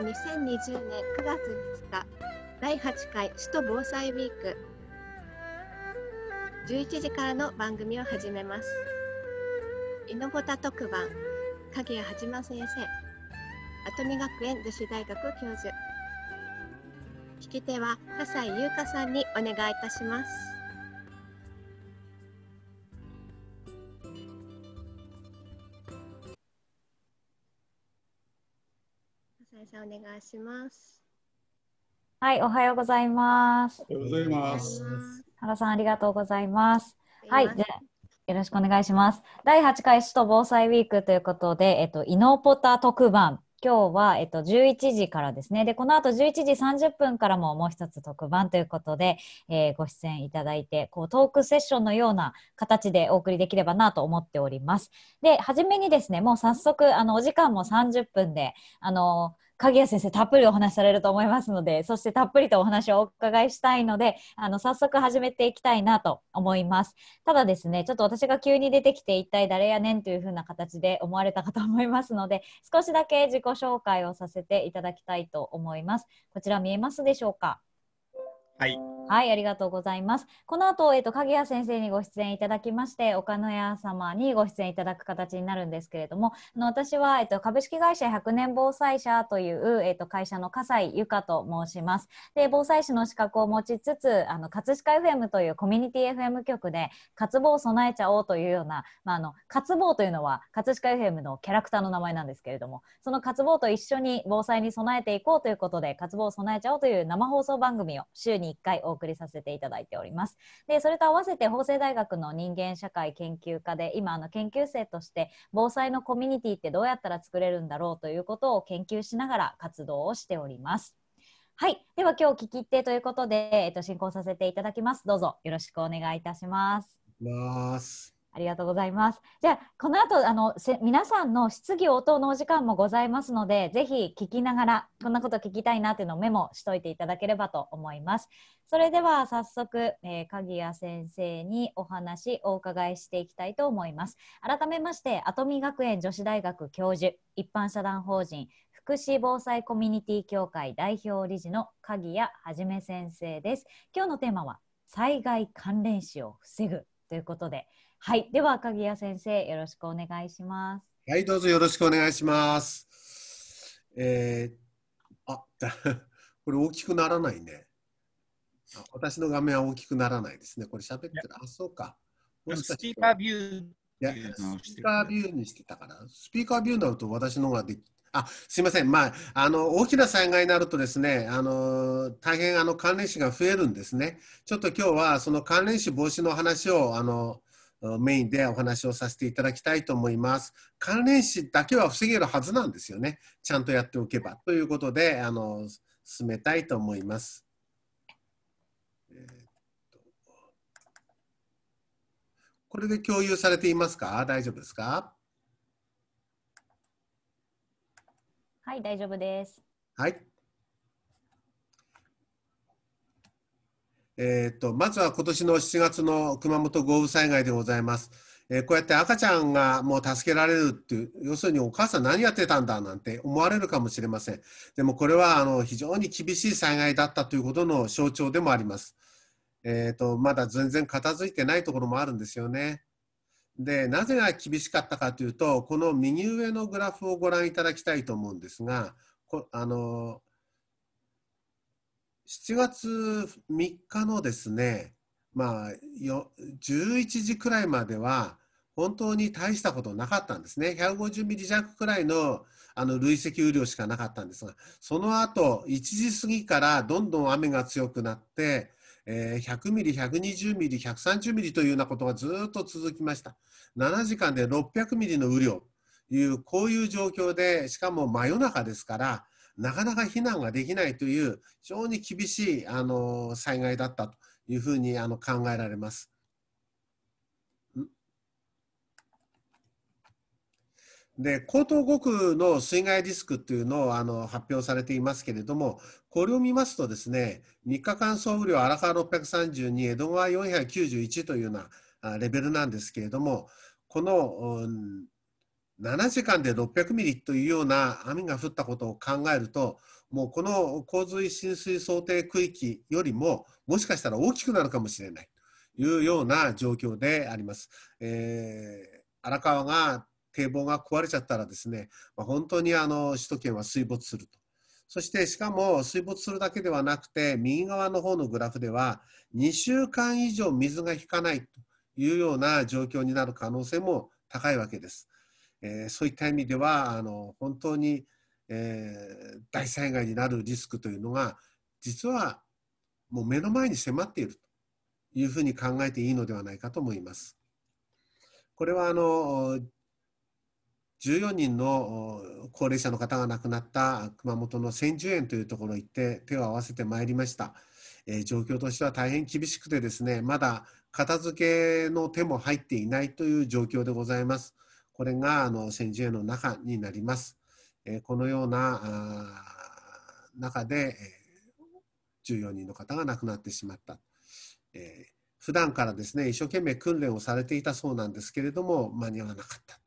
2020年9月2日第8回首都防災ウィーク11時からの番組を始めますイノ特番影谷はじま先生跡見学園女子大学教授聞き手は笠井優香さんにお願いいたしますします。はい、おはようございます。おはようございます。原さん、ありがとうございます。はい、じゃよろしくお願いします。第8回首都防災ウィークということで、えっと、イノポタ特番。今日は、えっと、11時からですね。で、この後11時30分からももう一つ特番ということで、えー、ご出演いただいて、こう、トークセッションのような形でお送りできればなと思っております。で、初めにですね、もう早速、あの、お時間も30分で、あの鍵谷先生たっぷりお話しされると思いますのでそしてたっぷりとお話をお伺いしたいのであの早速始めていきたいなと思いますただですねちょっと私が急に出てきて一体誰やねんというふうな形で思われたかと思いますので少しだけ自己紹介をさせていただきたいと思いますこちら見えますでしょうかはいはい、ありがとうございます。この後、えっと、影谷先生にご出演いただきまして、岡野屋様にご出演いただく形になるんですけれども、あの私は、えっと、株式会社100年防災者という、えっと、会社の笠井由香と申します。で、防災士の資格を持ちつつ、あの、葛飾 FM というコミュニティ FM 局で、渇望を備えちゃおうというような、まあ、あの、渇望というのは、葛飾 FM のキャラクターの名前なんですけれども、その渇望と一緒に防災に備えていこうということで、渇望を備えちゃおうという生放送番組を週に1回お送り送りさせていただいております。でそれと合わせて法政大学の人間社会研究家で今あの研究生として防災のコミュニティってどうやったら作れるんだろうということを研究しながら活動をしております。はい、では今日聞き手ということで、えっと進行させていただきます。どうぞよろしくお願いいたします。ます。ありがとうございます。じゃあ、この後、あの、皆さんの質疑応答のお時間もございますので、ぜひ聞きながら、こんなこと聞きたいなっていうのをメモしといていただければと思います。それでは、早速、えー、鍵谷先生にお話、お伺いしていきたいと思います。改めまして、アトミ学園女子大学教授、一般社団法人、福祉防災コミュニティ協会代表理事の鍵谷はじめ先生です。今日のテーマは、災害関連死を防ぐということで、はい、では鍵谷先生よろしくお願いします。はい、どうぞよろしくお願いします。えー、あ、これ大きくならないね。私の画面は大きくならないですね。これ喋ってる。あ、そうか。もしかしスピーカービュー。いや、スピーカービューにしてたかな。スピーカービューになると私のができあすみません、まあ、あの大きな災害になるとですねあの大変あの関連死が増えるんですね。ちょっと今日はその関連死防止の話をあのメインでお話をさせていただきたいと思います。関連死だけは防げるはずなんですよね。ちゃんとやっておけば。ということで、あの進めたいと思います。えー、っとこれで共有されていますか大丈夫ですかはい、大丈夫です。はい。えーと、まずは今年の7月の熊本豪雨災害でございます。えー、こうやって赤ちゃんがもう助けられるっていう、要するにお母さん何やってたんだなんて思われるかもしれません。でもこれはあの非常に厳しい災害だったということの象徴でもあります。えーとまだ全然片付いてないところもあるんですよね。でなぜが厳しかったかというとこの右上のグラフをご覧いただきたいと思うんですがこあの7月3日のですね、まあ、11時くらいまでは、本当に大したことなかったんですね。150ミリ弱くらいのあの累積雨量しかなかったんですが、その後、1時過ぎからどんどん雨が強くなって、えー、100ミリ、120ミリ、130ミリというようなことがずっと続きました。7時間で600ミリの雨量という、こういう状況で、しかも真夜中ですから、なかなか避難ができないという非常に厳しいあの災害だったというふうにあの考えられます。で江東5区の水害リスクというのをあの発表されていますけれども、これを見ますと、ですね3日間総雨量荒川632、江戸川491というようなレベルなんですけれども、この7時間で600ミリというような雨が降ったことを考えるともうこの洪水浸水想定区域よりももしかしたら大きくなるかもしれないというような状況であります。えー、荒川が堤防が壊れちゃったらですね、まあ、本当にあの首都圏は水没すると。そしてしかも水没するだけではなくて右側の方のグラフでは2週間以上水が引かないというような状況になる可能性も高いわけです。えー、そういった意味ではあの本当に、えー、大災害になるリスクというのが実はもう目の前に迫っているというふうに考えていいのではないかと思います。これはあの14人の高齢者の方が亡くなった熊本の千住園というところに行って手を合わせてまいりました。えー、状況としては大変厳しくてですね、まだ片付けの手も入っていないという状況でございます。これがあの戦時への中になります。えこのような中で、え14人の方が亡くなってしまった。えー普段からですね一生懸命訓練をされていたそうなんですけれども間に合わなかったと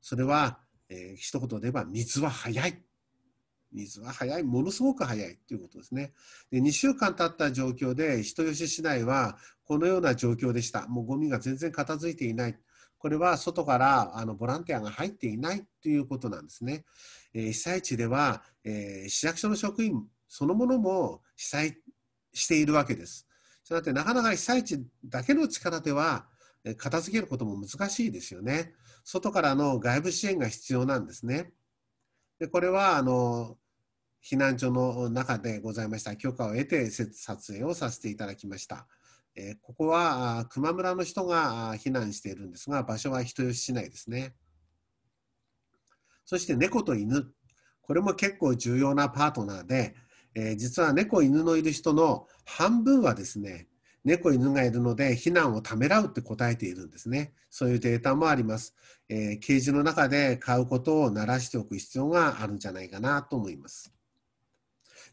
それは、えー、一言で言えば水は早い水は早いものすごく早いということですねで2週間経った状況で人吉市内はこのような状況でしたもうゴミが全然片付いていないこれは外からあのボランティアが入っていないということなんですね。えー、被災地では、えー、市役所の職員そのものも被災しているわけです。したがってなかなか被災地だけの力では片付けることも難しいですよね。外からの外部支援が必要なんですね。でこれはあの避難所の中でございました許可を得て撮影をさせていただきました。えここは球磨村の人が避難しているんですが、場所は人吉市内ですね。そして猫と犬、これも結構重要なパートナーで、え実は猫、犬のいる人の半分はですね、猫、犬がいるので避難をためらうって答えているんですね。そういうデータもあります。えケージの中で飼うことを慣らしておく必要があるんじゃないかなと思います。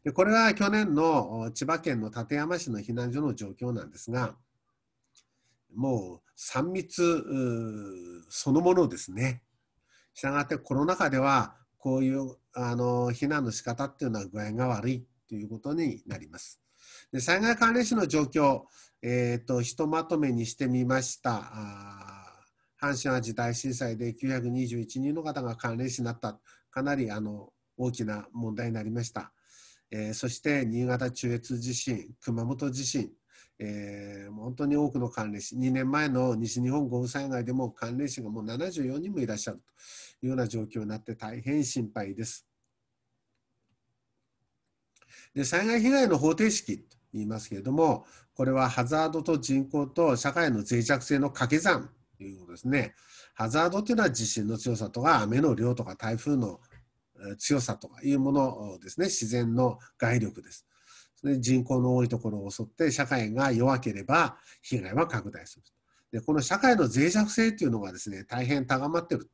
でこれは去年の千葉県の館山市の避難所の状況なんですが、もう3密そのものですね。したがってコロナ禍ではこういうあの避難の仕方っていうのは具合が悪いということになります。で災害関連死の状況、えーと、とひとまとめにしてみました。阪神・淡路大震災で921人の方が関連死になったかなりあの大きな問題になりました。えー、そして新潟中越地震、熊本地震、えー、本当に多くの関連死、2年前の西日本豪雨災害でも関連死がもう74人もいらっしゃるというような状況になって大変心配です。で災害被害の方程式と言いますけれども、これはハザードと人口と社会の脆弱性の掛け算ということですね。ハザードというのは地震の強さとか雨の量とか台風の強さとかいうものですね自然の害力ですで人口の多いところを襲って社会が弱ければ被害は拡大するでこの社会の脆弱性というのがですね大変高まってる、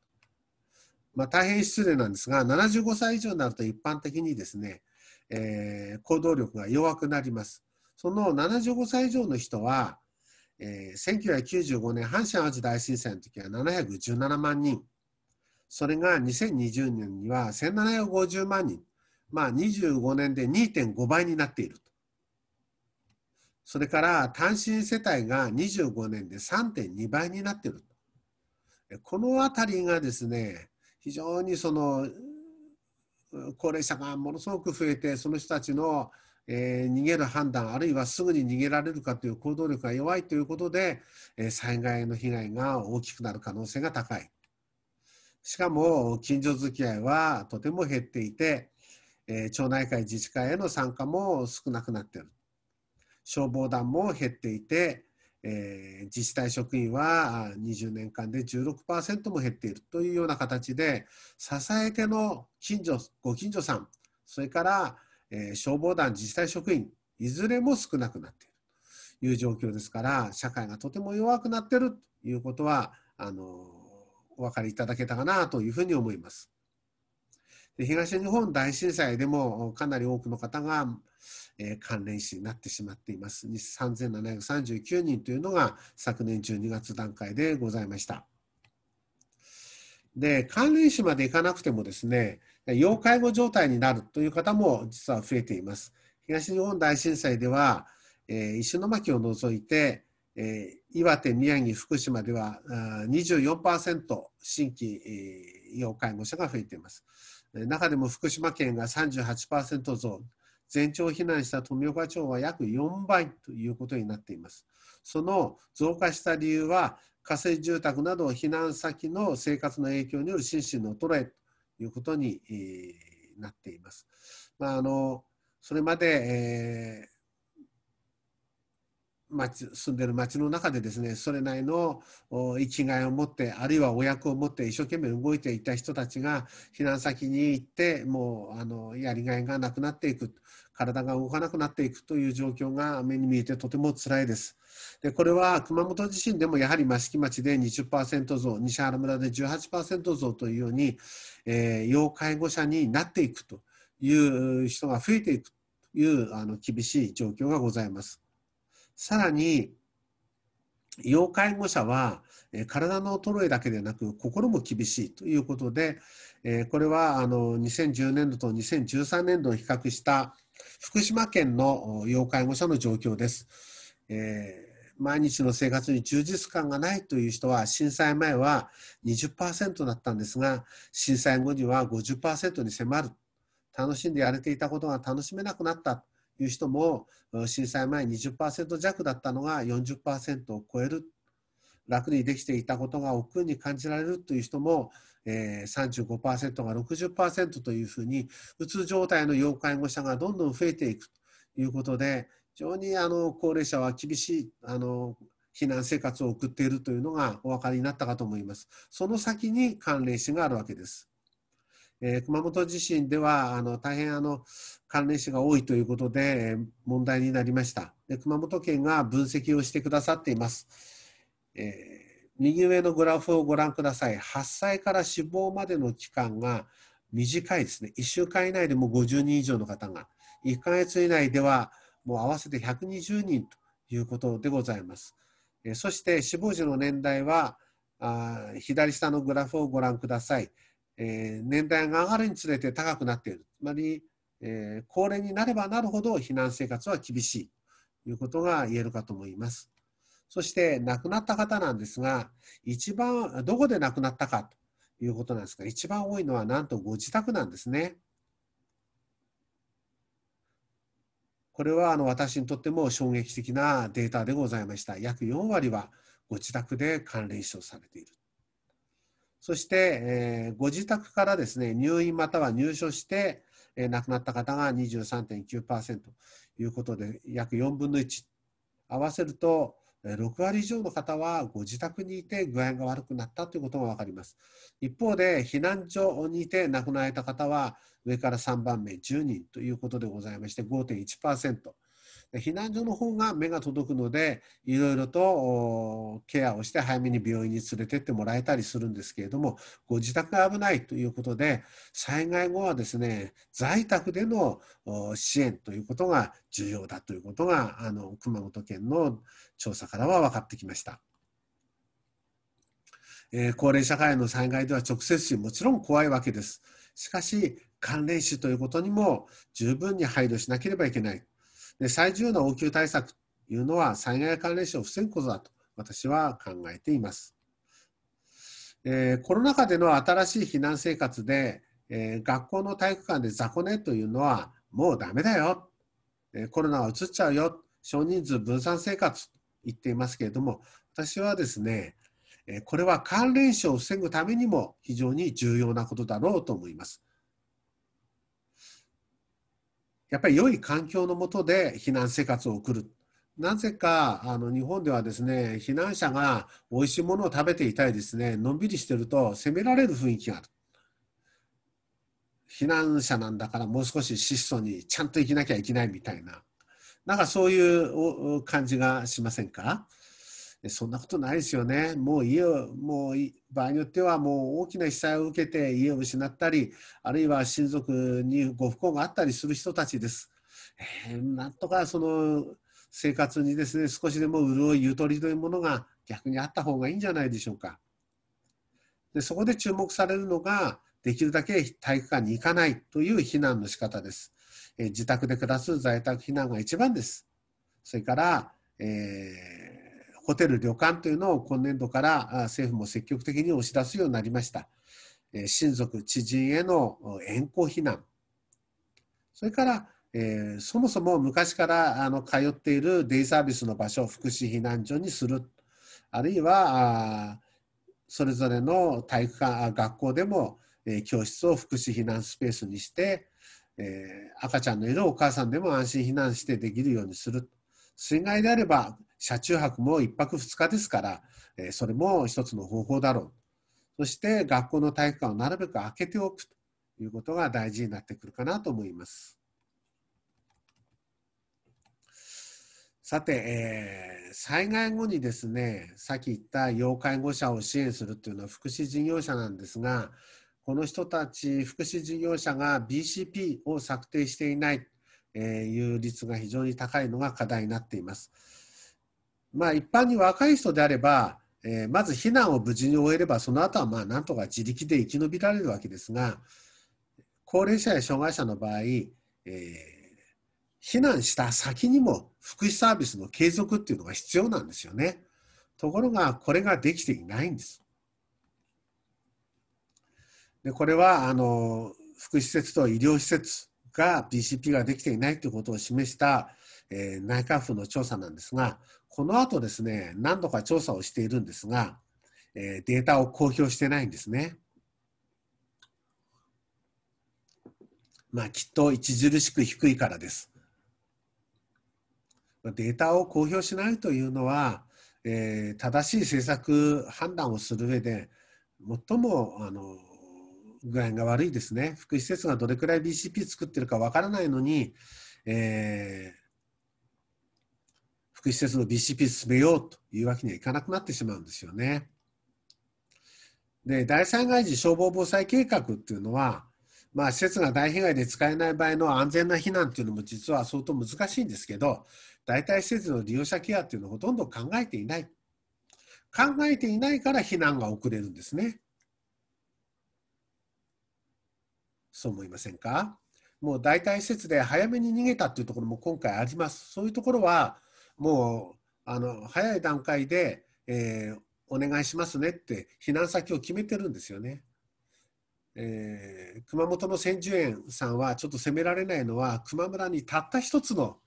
まあ、大変失礼なんですが75歳以上になると一般的にですね、えー、行動力が弱くなりますその75歳以上の人は、えー、1995年阪神・淡路大震災の時は717万人それが2020年には1750万人、まあ、25年で2.5倍になっていると。それから単身世帯が25年で3.2倍になっていると。このあたりがですね、非常にその高齢者がものすごく増えて、その人たちの、えー、逃げる判断、あるいはすぐに逃げられるかという行動力が弱いということで、えー、災害の被害が大きくなる可能性が高い。しかも近所付き合いはとても減っていて、えー、町内会自治会への参加も少なくなっている消防団も減っていて、えー、自治体職員は20年間で16%も減っているというような形で支え手の近所ご近所さんそれから、えー、消防団自治体職員いずれも少なくなっているという状況ですから社会がとても弱くなっているということはあのお分かりいただけたかなというふうに思います。で東日本大震災でもかなり多くの方が、えー、関連死になってしまっています。3739人というのが昨年12月段階でございました。で関連死までいかなくてもですね要介護状態になるという方も実は増えています。東日本大震災では、えー、石巻を除いてえ岩手、宮城、福島では24%新規、え療要介護者が増えています。中でも福島県が38%増、全町避難した富岡町は約4倍ということになっています。その増加した理由は、仮設住宅など避難先の生活の影響による心身の衰えということに、なっています。まあ、あのそれまで、えー町住んでる町の中でですねそれなりの生きがいを持ってあるいはお役を持って一生懸命動いていた人たちが避難先に行ってもうあのやりがいがなくなっていく体が動かなくなっていくという状況が目に見えてとてもつらいです。でこれは熊本地震でもやはり益城町で20%増西原村で18%増というように、えー、要介護者になっていくという人が増えていくというあの厳しい状況がございます。さらに、要介護者は体の衰えだけでなく心も厳しいということでこれはあの2010年度と2013年度を比較した福島県の要介護者の状況です。毎日の生活に充実感がないという人は震災前は20%だったんですが震災後には50%に迫る楽しんでやれていたことが楽しめなくなったいう人も震災前20%弱だったのが40%を超える楽にできていたことが億劫に感じられるという人も、えー、35%が60%というふうにうつ状態の要介護者がどんどん増えていくということで非常にあの高齢者は厳しいあの避難生活を送っているというのがお分かりになったかと思います。その先に関連死があるわけです。えー、熊本地震ではあの大変あの関連死が多いということで、えー、問題になりましたで熊本県が分析をしてくださっています、えー、右上のグラフをご覧ください発災から死亡までの期間が短いですね1週間以内でも50人以上の方が1ヶ月以内ではもう合わせて120人ということでございます、えー、そして死亡時の年代はあ左下のグラフをご覧くださいえー、年代が上がるにつれて高くなっているつまり、えー、高齢になればなるほど避難生活は厳しいということが言えるかと思いますそして亡くなった方なんですが一番どこで亡くなったかということなんですが一番多いのはなんとご自宅なんですねこれはあの私にとっても衝撃的なデータでございました約4割はご自宅で関連死をされているそして、えー、ご自宅からですね入院または入所して、えー、亡くなった方が23.9%ということで約4分の1合わせると6割以上の方はご自宅にいて具合が悪くなったということが分かります一方で避難所にいて亡くなられた方は上から3番目10人ということでございまして5.1%。避難所の方が目が届くのでいろいろとケアをして早めに病院に連れてってもらえたりするんですけれどもご自宅が危ないということで災害後はですね在宅での支援ということが重要だということがあの熊本県の調査からは分かってきました。えー、高齢社会の災害では直接死もちろん怖いわけです。しかし関連死ということにも十分に配慮しなければいけない。で最重要な応急対策というのは災害関連死を防ぐことだと私は考えています。えー、コロナ禍での新しい避難生活で、えー、学校の体育館で雑魚寝というのはもうダメだよ、えー、コロナはうつっちゃうよ少人数分散生活と言っていますけれども私はですね、えこれは関連死を防ぐためにも非常に重要なことだろうと思います。やっぱり良い環境の下で避難生活を送る。なぜかあの日本ではですね避難者が美味しいものを食べていたりですねのんびりしてると責められる雰囲気がある避難者なんだからもう少し質素にちゃんと生きなきゃいけないみたいななんかそういう感じがしませんかそんなことないですよね。もう家を、もう場合によってはもう大きな被災を受けて家を失ったり、あるいは親族にご不幸があったりする人たちです。えー、なんとかその生活にですね、少しでも潤い、ゆとりというものが逆にあった方がいいんじゃないでしょうか。でそこで注目されるのが、できるだけ体育館に行かないという避難の仕方です。えー、自宅で暮らす在宅避難が一番です。それから、えーホテル、旅館というのを今年度から政府も積極的に押し出すようになりました。親族、知人への遠行避難。それから、えそもそも昔からあの通っているデイサービスの場所を福祉避難所にする。あるいは、それぞれの体育館、学校でも、え教室を福祉避難スペースにして、え赤ちゃんのいるお母さんでも安心避難してできるようにする。水害であれば車中泊も1泊2日ですから、えそれも一つの方法だろうそして学校の体育館をなるべく開けておくということが大事になってくるかなと思いますさて、えー、災害後にですねさっき言った要介護者を支援するというのは福祉事業者なんですがこの人たち福祉事業者が BCP を策定していないという率が非常に高いのが課題になっています。まあ、一般に若い人であれば、えー、まず避難を無事に終えればその後はまあなんとか自力で生き延びられるわけですが高齢者や障害者の場合、えー、避難した先にも福祉サービスの継続っていうのが必要なんですよね。ところがこれができていないんです。でこれはあの福祉施設と医療施設が BCP ができていないということを示した、えー、内閣府の調査なんですがこの後ですね、何度か調査をしているんですが、えー、データを公表してないんですね。まあ、きっと著しく低いからです。データを公表しないというのは、えー、正しい政策判断をする上で、最もあの具合が悪いですね、福祉施設がどれくらい BCP 作ってるかわからないのに、えー、福祉施設の BCP 進めようというわけにはいかなくなってしまうんですよね。で大災害時消防防災計画っていうのは、まあ、施設が大被害で使えない場合の安全な避難っていうのも実は相当難しいんですけど代替施設の利用者ケアっていうのをほとんど考えていない考えていないから避難が遅れるんですね。そう思いませんかもう代替施設で早めに逃げたっていうところも今回あります。そういうところはもうあの早い段階で、えー、お願いしますねって避難先を決めてるんですよね。えー、熊本の千住園さんはちょっと責められないのは球磨村にたった1つの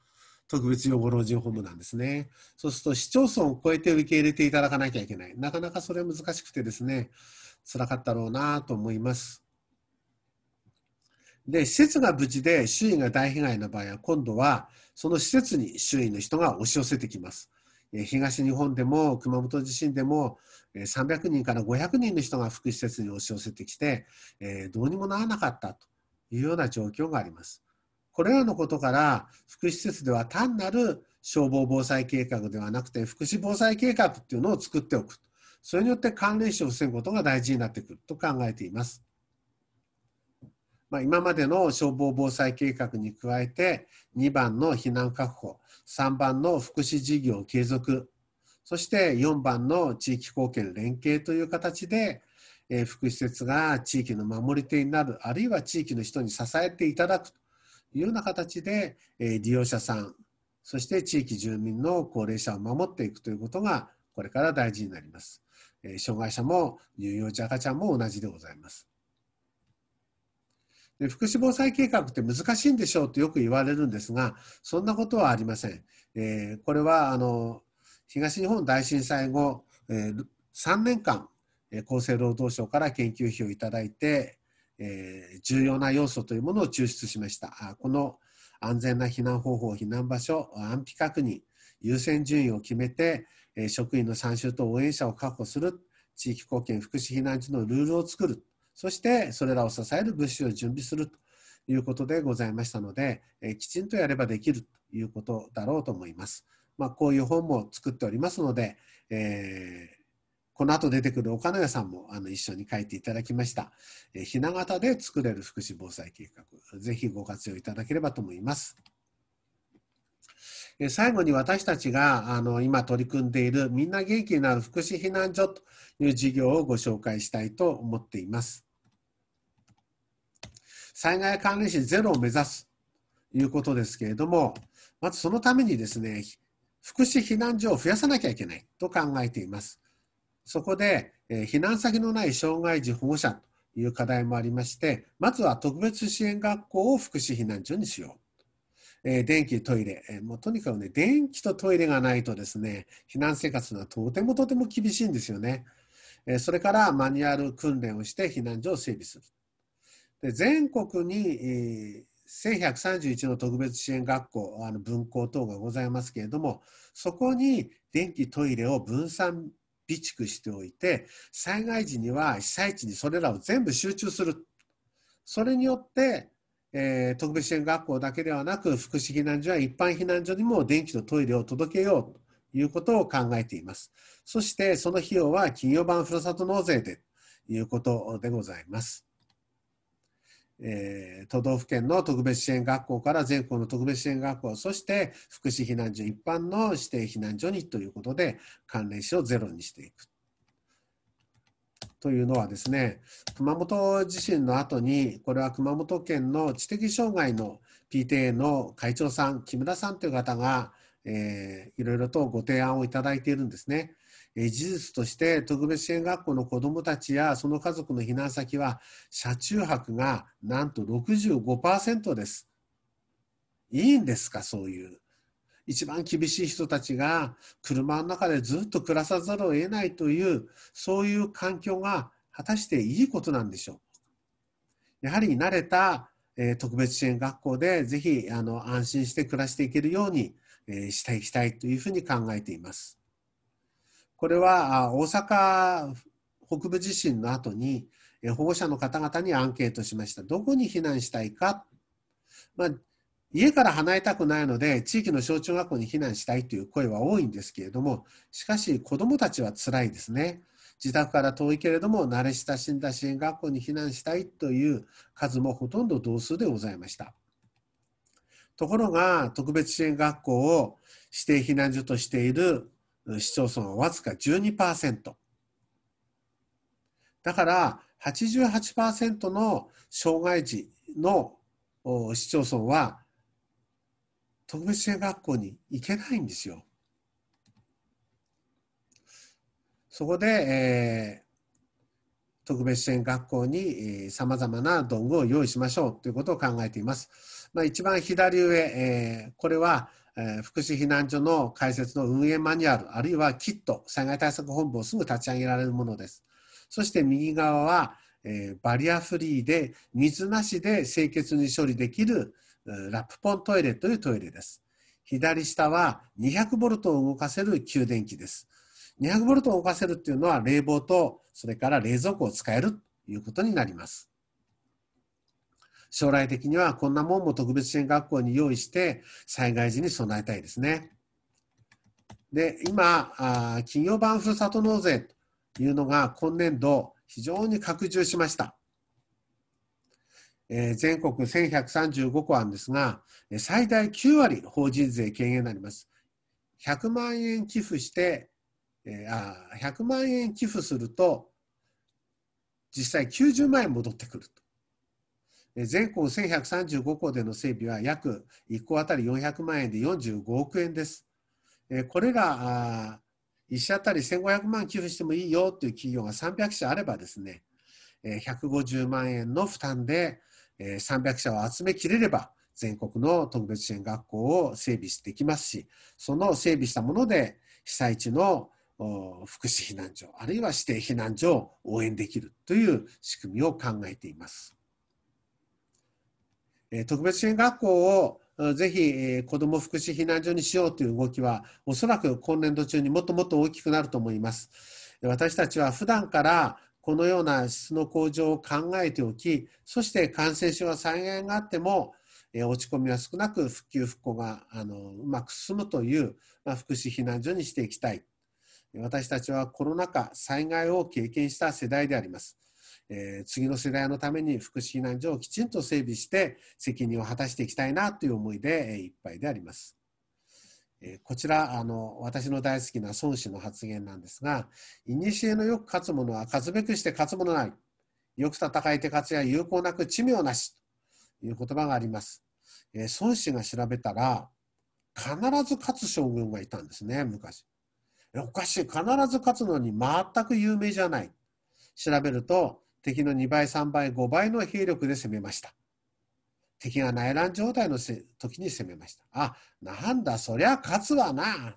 特別養護老人ホームなんですね。そうすると市町村を超えて受け入れていただかなきゃいけない。なかなかそれは難しくてですね、辛かったろうなと思います。で、施設が無事で周囲が大被害の場合は、今度はその施設に周囲の人が押し寄せてきます。東日本でも熊本地震でも300人から500人の人が福祉施設に押し寄せてきて、どうにもならなかったというような状況があります。これらのことから福祉施設では単なる消防防災計画ではなくて福祉防災計画っていうのを作っておくそれによって関連死を防ぐことが大事になってくると考えています。まあ、今までの消防防災計画に加えて2番の避難確保3番の福祉事業継続そして4番の地域貢献連携という形で、えー、福祉施設が地域の守り手になるあるいは地域の人に支えていただくというような形で、えー、利用者さんそして地域住民の高齢者を守っていくということがこれから大事になります。えー、障害者も乳幼児赤ちゃんも同じでございます。で福祉防災計画って難しいんでしょうとよく言われるんですがそんなことはありません。えー、これはあの東日本大震災後、えー、3年間厚生労働省から研究費をいただいて、えー、重要な要素というものを抽出しました。この安全な避難方法、避難場所、安否確認、優先順位を決めて、職員の参集と応援者を確保する、地域貢献福祉避難所のルールを作る、そしてそれらを支える物資を準備するということでございましたので、えきちんとやればできるということだろうと思います。まあ、こういう本も作っておりますので、えー、この後出てくる岡野屋さんもあの一緒に書いていただきました、えー、ひな形で作れる福祉防災計画、ぜひご活用いただければと思います。最後に私たちがあの今取り組んでいるみんな元気になる福祉避難所という事業をご紹介したいと思っています。災害関連死ゼロを目指すということですけれども、まずそのためにですね、福祉避難所を増やさなきゃいけないと考えています。そこで、え避難先のない障害児保護者という課題もありまして、まずは特別支援学校を福祉避難所にしよう。えー、電気、トイレ、えー、もうとにかくね、電気とトイレがないとですね、避難生活はとてもとても厳しいんですよね。えー、それからマニュアル訓練をして避難所を整備する。で全国に、え1131の特別支援学校、あの分校等がございますけれども、そこに電気、トイレを分散備蓄しておいて、災害時には被災地にそれらを全部集中する。それによってえー、特別支援学校だけではなく福祉避難所や一般避難所にも電気とトイレを届けようということを考えていますそしてその費用は金曜版ふるさと納税でということでございます、えー、都道府県の特別支援学校から全国の特別支援学校そして福祉避難所一般の指定避難所にということで関連死をゼロにしていくというのはですね熊本地震の後にこれは熊本県の知的障害の PTA の会長さん木村さんという方が、えー、いろいろとご提案をいただいているんですね。事実として特別支援学校の子どもたちやその家族の避難先は車中泊がなんと65%です。いいんですかそういう一番厳しい人たちが車の中でずっと暮らさざるを得ないというそういう環境が果たしていいことなんでしょうやはり慣れた、え特別支援学校でぜひあの安心して暮らしていけるように、えしていきたいというふうに考えています。これは大阪北部地震の後に保護者の方々にアンケートしました。どこに避難したいか、まあ家から離れたくないので、地域の小中学校に避難したいという声は多いんですけれども、しかし子どもたちはつらいですね。自宅から遠いけれども、慣れ親しんだ支援学校に避難したいという数もほとんど同数でございました。ところが、特別支援学校を指定避難所としている市町村はわずか12%。だから、88%の障害児の市町村は特別支援学校に行けないんですよ。そこで、えー、特別支援学校にさまざまな道具を用意しましょうということを考えています。まあ、一番左上、えー、これは、えー、福祉避難所の開設の運営マニュアル、あるいはキット、災害対策本部をすぐ立ち上げられるものです。そして右側は、えバリアフリーで水なしで清潔に処理できるラップポントイレというトイレです。左下は200ボルトを動かせる給電器です。200ボルトを動かせるっていうのは冷房とそれから冷蔵庫を使えるということになります。将来的にはこんなもんも特別支援学校に用意して災害時に備えたいですね。で、今、企業版ふるさと納税というのが今年度非常に拡充しました。えー、全国1135個案ですが、最大9割法人税軽減になります。100万円寄付して、えー、あ100万円寄付すると、実際90万円戻ってくると。全国1135校での整備は約1校当たり400万円で45億円です。これら1社当たり1500万寄付してもいいよという企業が300社あればですね150万円の負担でえ300社を集めきれれば、全国の特別支援学校を整備できますし、その整備したもので、被災地の福祉避難所、あるいは指定避難所を応援できるという仕組みを考えています。特別支援学校をぜひ子ども福祉避難所にしようという動きは、おそらく今年度中にもっともっと大きくなると思います。私たちは普段からこのような質の向上を考えておきそして感染症や再現があっても落ち込みは少なく復旧復興があのうまく進むという、まあ、福祉避難所にしていきたい私たちはコロナ禍災害を経験した世代であります、えー、次の世代のために福祉避難所をきちんと整備して責任を果たしていきたいなという思いでいっぱいでありますえこちらあの私の大好きな孫子の発言なんですが「いにしえのよく勝つ者は勝つべくして勝つ者ない。よく戦い手勝つや有効なく知名なし」という言葉があります、え孫子が調べたら必ず勝つ将軍がいたんですね昔おかしい必ず勝つのに全く有名じゃない調べると敵の2倍3倍5倍の兵力で攻めました敵が内乱状態の時に攻めました。あ、なんだ、そりゃ勝つわな、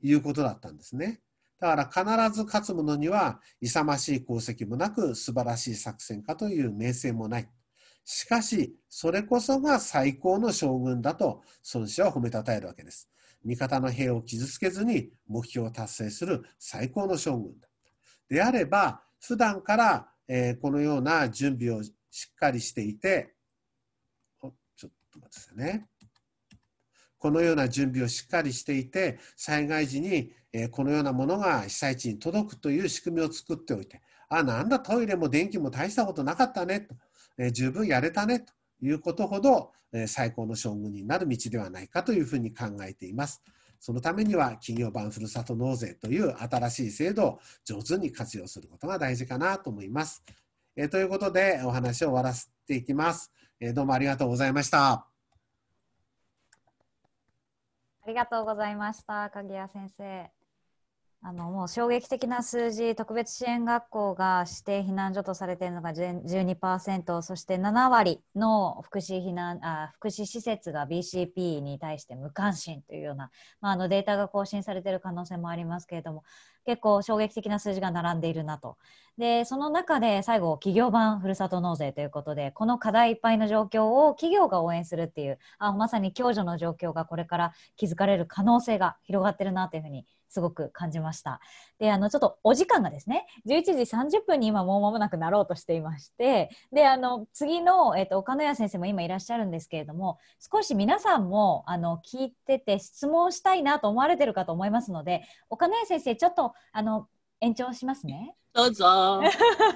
いうことだったんですね。だから必ず勝つ者には勇ましい功績もなく素晴らしい作戦家という名声もない。しかし、それこそが最高の将軍だと孫子は褒めたたえるわけです。味方の兵を傷つけずに目標を達成する最高の将軍だ。であれば、普段から、えこのような準備をしっかりしていて、こですよね。このような準備をしっかりしていて、災害時にこのようなものが被災地に届くという仕組みを作っておいて、あ、なんだトイレも電気も大したことなかったねと、え十分やれたねということほど、え最高の将軍になる道ではないかというふうに考えています。そのためには企業版ふるさと納税という新しい制度を上手に活用することが大事かなと思います。えということでお話を終わらせていきます。えー、どうもありがとうございました。ありがとうございました、鍵谷先生。あのもう衝撃的な数字、特別支援学校が指定避難所とされているのが12%、そして7割の福祉避難あ福祉施設が BCP に対して無関心というような、まあ、あのデータが更新されている可能性もありますけれども、結構衝撃的な数字が並んでいるなと。で、その中で最後、企業版ふるさと納税ということで、この課題いっぱいの状況を企業が応援するっていう、あまさに共助の状況がこれから築かれる可能性が広がってるなというふうにすごく感じました。で、あの、ちょっとお時間がですね、11時30分に今もう間もなくなろうとしていまして、で、あの、次の、えっ、と、岡野谷先生も今いらっしゃるんですけれども、少し皆さんも、あの、聞いてて質問したいなと思われてるかと思いますので、岡野谷先生、ちょっと、あの、延長しますね。どうぞ。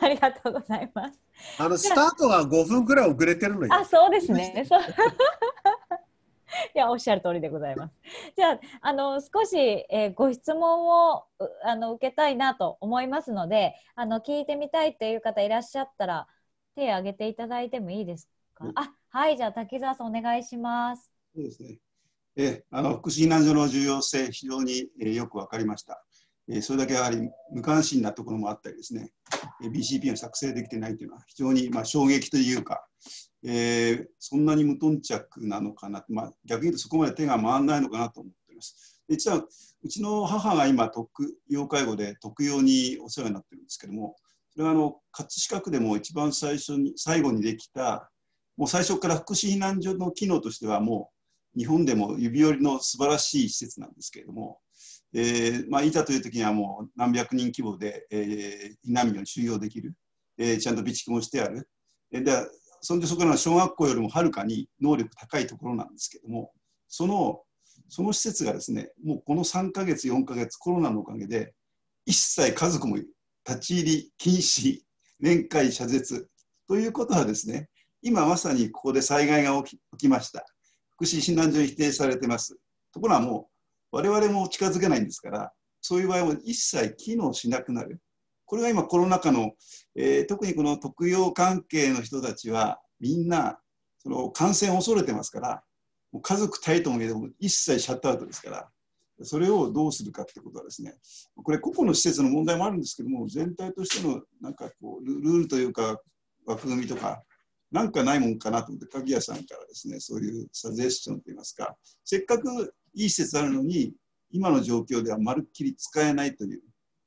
ありがとうございます。あのスタートが5分くらい遅れてるのよ。あ、そうですね。いやおっしゃる通りでございます。じゃああの少し、えー、ご質問をあの受けたいなと思いますのであの聞いてみたいという方いらっしゃったら手を挙げていただいてもいいですか、あはいじゃあ滝沢さんお願いします。そうですねえー、あの福祉避難所の重要性非常に、えー、よく分かりました。えー、それだけやはり無関心なところもあったりですね、BCP が作成できてないというのは非常にまあ衝撃というか、えー、そんなに無頓着なのかな、まあ、逆に言うとそこまで手が回らないのかなと思っています。実はうちの母が今特養介護で特養にお世話になってるんですけどもそれはあの葛飾区でも一番最初に最後にできたもう最初から福祉避難所の機能としてはもう日本でも指折りの素晴らしい施設なんですけれどもえーまあ、いざという時にはもう何百人規模で、えー、難民を収容できる、えー、ちゃんと備蓄もしてある、えー、でそんでそこらの小学校よりもはるかに能力高いところなんですけどもそのその施設がですねもうこの3か月4か月コロナのおかげで一切家族も立ち入り禁止面会謝絶ということはですね今まさにここで災害が起きました福祉診断所に否定されてますところはもう我々も近づけないんですから、そういう場合も一切機能しなくなる。これが今コロナ禍の、えー、特にこの特養関係の人たちはみんなその感染を恐れてますから、もう家族体ともいえども一切シャットアウトですから、それをどうするかってことはですね、これ個々の施設の問題もあるんですけども、全体としてのなんかこうルールというか枠組みとか、なんかないもんかなと思って、鍵屋さんからですね、そういうサジェスチョンといいますか、せっかくいい施設あるのに、今の状況ではまるっきり使えないという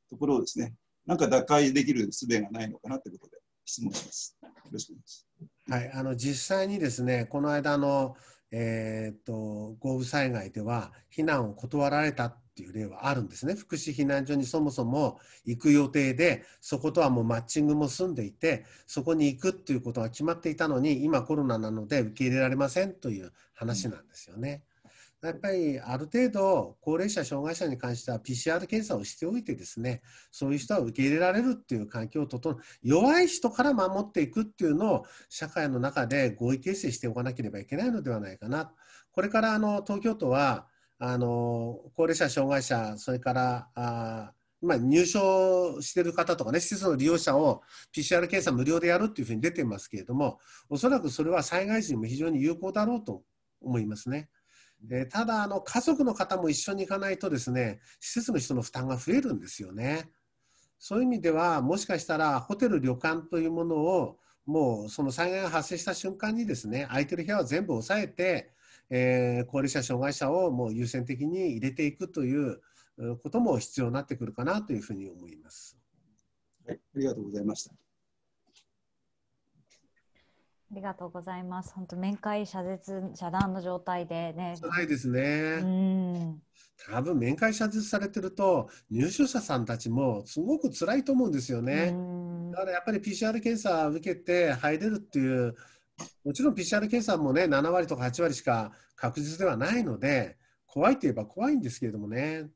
ところをですね、なんか打開できる術がないのかなということで質問します。よろしくお願いします。はい、あの実際にですね、この間の、えー、っと豪雨災害では避難を断られたっていう例はあるんですね。福祉避難所にそもそも行く予定で、そことはもうマッチングも済んでいて、そこに行くっていうことが決まっていたのに、今コロナなので受け入れられませんという話なんですよね。うんやっぱりある程度、高齢者、障害者に関しては PCR 検査をしておいてですね、そういう人は受け入れられるっていう環境を整え、弱い人から守っていくっていうのを社会の中で合意形成しておかなければいけないのではないかな。これからあの東京都はあの高齢者、障害者、それからあ今、入所してる方とかね、施設の利用者を PCR 検査無料でやるっていうふうに出てますけれども、おそらくそれは災害時にも非常に有効だろうと思いますね。えただあの、家族の方も一緒に行かないとですね、施設の人の負担が増えるんですよね。そういう意味では、もしかしたらホテル、旅館というものを、もうその災害が発生した瞬間にですね、空いてる部屋は全部抑えて、えー、高齢者、障害者をもう優先的に入れていくということも必要になってくるかなというふうに思います。はい、ありがとうございました。ありがとうございます。本当面会謝絶遮断の状態でね。ないですね。うん。多分面会謝絶されてると入所者さんたちもすごく辛いと思うんですよね。だからやっぱり PCR 検査受けて入れるっていうもちろん PCR 検査もね7割とか8割しか確実ではないので怖いといえば怖いんですけれどもね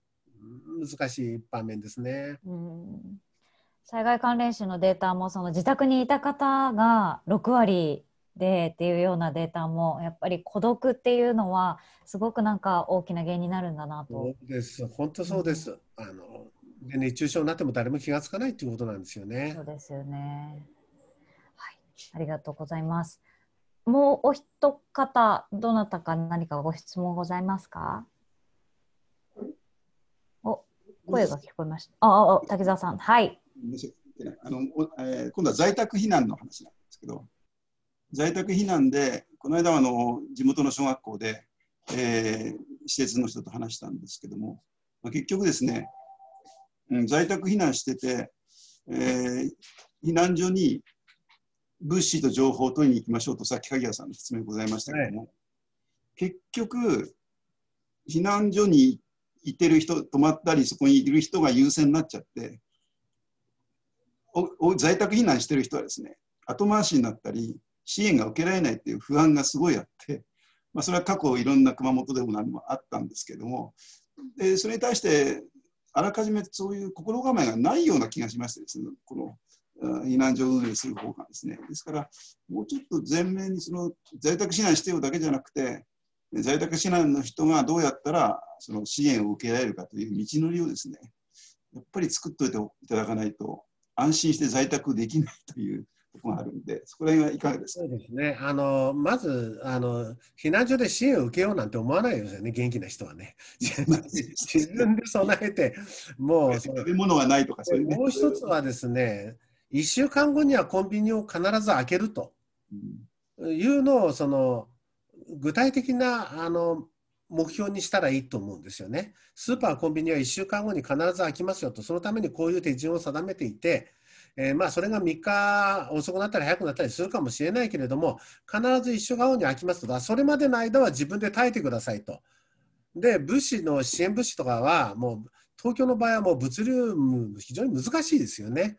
難しい場面ですね。うん災害関連死のデータもその自宅にいた方が6割でっていうようなデータもやっぱり孤独っていうのはすごくなんか大きな原因になるんだなと。そうです本当そうです、うん、あので熱中症になっても誰も気がつかないということなんですよね。そうですよね、はい、ありがとうございます。もうお一方どなたか何かご質問ございますかお声が聞こえました。ああ滝沢さんはいあの今度は在宅避難の話なんですけど、在宅避難で、この間はあの地元の小学校で、えー、施設の人と話したんですけども、まあ、結局ですね、うん、在宅避難してて、えー、避難所に物資と情報を取りに行きましょうと、さっき鍵谷さんの説明ございましたけども、はい、結局、避難所にいてる人、泊まったり、そこにいる人が優先になっちゃって、お在宅避難してる人はですね後回しになったり支援が受けられないっていう不安がすごいあって、まあ、それは過去いろんな熊本でも何もあったんですけどもでそれに対してあらかじめそういう心構えがないような気がしましてですねこの避難所運営する方がですねですからもうちょっと前面にその在宅避難してよだけじゃなくて在宅避難の人がどうやったらその支援を受けられるかという道のりをですねやっぱり作っておいていただかないと安心して在宅できないというところがあるんで、そこら辺はいかがですかそうですねあのまずあの、避難所で支援を受けようなんて思わないですよね、元気な人はね。自分で備えて、もう、食べ物がないとか、そういう、ね、もう一つはですね、1週間後にはコンビニを必ず開けるというのを、その具体的なあの目標にしたらいいと思うんですよね。スーパー、コンビニは1週間後に必ず開きますよと、そのためにこういう手順を定めていて、えー、まあそれが3日遅くなったり早くなったりするかもしれないけれども、必ず1週間後に開きますとか、それまでの間は自分で耐えてくださいと。で、物資の支援物資とかは、もう東京の場合はもう物流、非常に難しいですよね。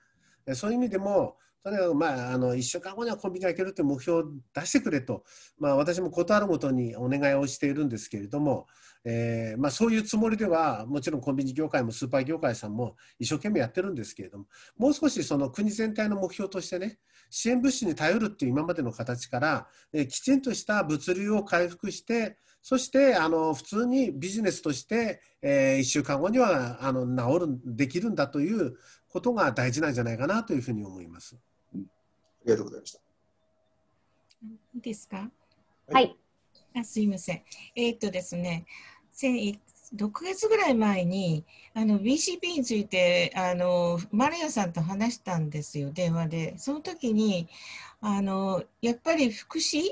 そういう意味でも、それを、まあ、あの1週間後にはコンビニ開けるという目標を出してくれと、まあ、私も断るごとにお願いをしているんですけれども、えー、まあ、そういうつもりではもちろんコンビニ業界もスーパー業界さんも一生懸命やってるんですけれどももう少しその国全体の目標としてね支援物資に頼るっていう今までの形から、えー、きちんとした物流を回復してそしてあの普通にビジネスとして、えー、1週間後にはあの治るできるんだということが大事なんじゃないかなというふうに思います。ありがとうございました。いいですかはい。あすいません。えー、っとですね、6月ぐらい前にあの BCP についてあのマリアさんと話したんですよ電話でその時にあのやっぱり福祉、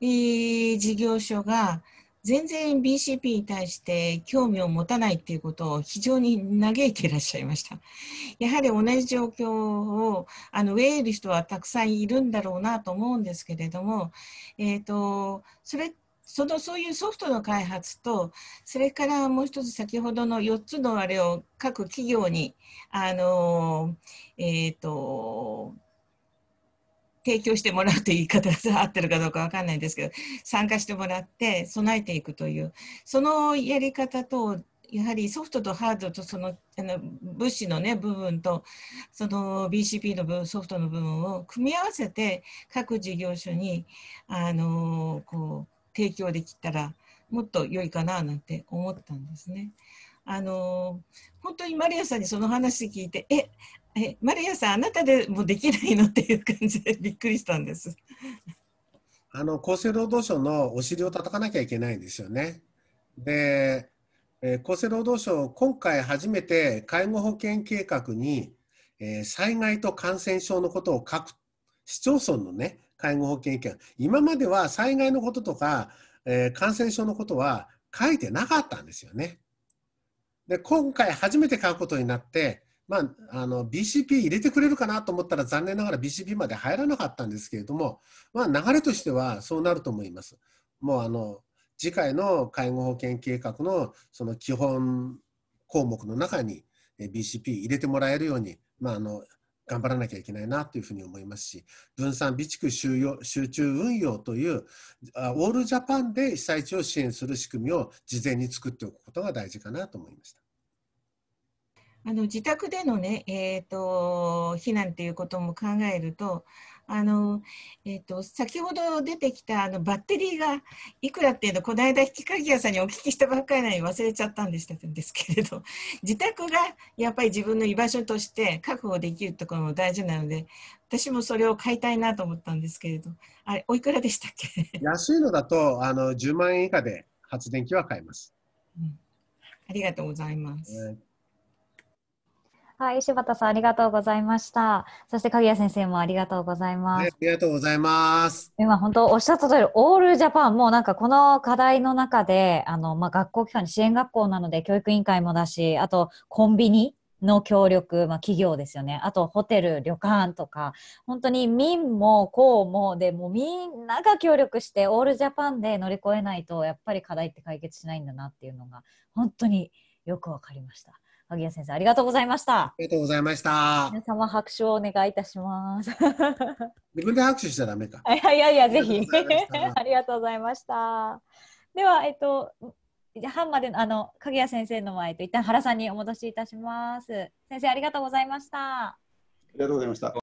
えー、事業所が全然 BCP に対して興味を持たないっていうことを非常に嘆いていらっしゃいました。やはり同じ状況をあの飢える人はたくさんいるんだろうなと思うんですけれども、えーと、それそのそういうソフトの開発とそれからもう一つ先ほどの4つのあれを各企業にあの、えーと提供してもらうという言い方が合ってるかどうか分かんないんですけど参加してもらって備えていくというそのやり方とやはりソフトとハードとそのあの物資の、ね、部分とその BCP の部分ソフトの部分を組み合わせて各事業所にあのこう提供できたらもっと良いかななんて思ったんですね。あの本当にマリアさんにその話聞いて、え、えマリアさん、あなたでもできないのっていう感じでびっくりしたんです。あの厚生労働省のお尻を叩かなきゃいけないんですよね。で、えー、厚生労働省、今回初めて介護保険計画に、えー、災害と感染症のことを書く、市町村のね、介護保険計画、今までは災害のこととか、えー、感染症のことは書いてなかったんですよね。で今回初めて買うことになって、まあ、あの BCP 入れてくれるかなと思ったら残念ながら BCP まで入らなかったんですけれども、まあ、流れとしてはそうなると思います。もうあの次回の介護保険計画のその基本項目の中に BCP 入れてもらえるように、まあ、あの頑張らなきゃいけないなというふうに思いますし分散備蓄収容集中運用というオールジャパンで被災地を支援する仕組みを事前に作っておくことが大事かなと思いました。あの自宅でのね、えーと、避難ということも考えるとあの、えーと、先ほど出てきたあのバッテリーがいくらっていうのこの間引き鍵屋さんにお聞きしたばっかりなのに忘れちゃったんでしたんですけれど 自宅がやっぱり自分の居場所として確保できるところも大事なので私もそれを買いたいなと思ったんですけれどあれおいくらでしたっけ 安いのだとあの10万円以下で発電機は買えます。うんありがとうございます。えーはい、柴田さんありがとうございました。そして鍵谷先生もありがとうございます。ありがとうございます。今本当おっしゃった通り、オールジャパンもうなんかこの課題の中で、あのまあ学校機関支援学校なので教育委員会もだし、あとコンビニの協力、まあ、企業ですよね。あと、ホテル、旅館とか、本当に民も公も、でもみんなが協力して、オールジャパンで乗り越えないと、やっぱり課題って解決しないんだなっていうのが、本当によくわかりました。萩谷先生、ありがとうございました。ありがとうございました。皆様、拍手をお願いいたします。自分で拍手しちゃダメか。いやいやいや、ぜひ。ありがとうございました。では、えっと、じゃ半まであの影谷先生の前と一旦原さんにお戻しいたします。先生ありがとうございました。ありがとうございました。